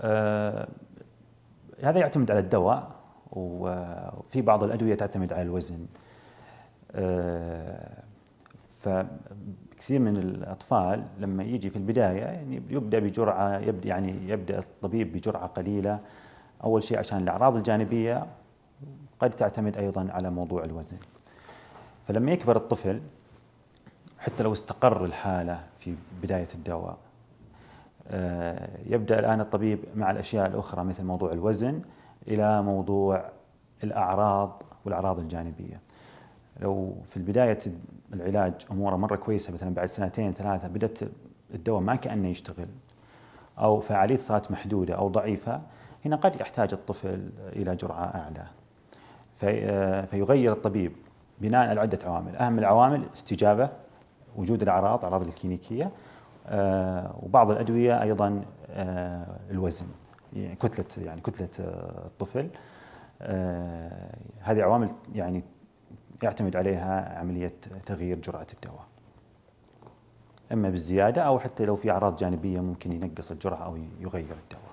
آه، هذا يعتمد على الدواء وفي بعض الأدوية تعتمد على الوزن آه، فكثير من الأطفال لما يجي في البداية يعني يبدأ بجرعة يبدأ يعني يبدأ الطبيب بجرعة قليلة أول شيء عشان الأعراض الجانبية قد تعتمد أيضا على موضوع الوزن فلما يكبر الطفل حتى لو استقر الحالة في بداية الدواء آه، يبدأ الآن الطبيب مع الأشياء الأخرى مثل موضوع الوزن إلى موضوع الأعراض والأعراض الجانبية لو في بداية العلاج أموره مرة كويسة مثلا بعد سنتين ثلاثة بدأت الدواء ما كأنه يشتغل أو فعالية صارت محدودة أو ضعيفة هنا قد يحتاج الطفل إلى جرعة أعلى آه، فيغير الطبيب بناء على عدة عوامل أهم العوامل استجابة وجود الأعراض الأعراض الكلينيكية آه، وبعض الادويه ايضا آه، الوزن يعني كتله يعني كتله آه، الطفل هذه عوامل يعني يعتمد عليها عمليه تغيير جرعه الدواء اما بالزياده او حتى لو في اعراض جانبيه ممكن ينقص الجرعه او يغير الدواء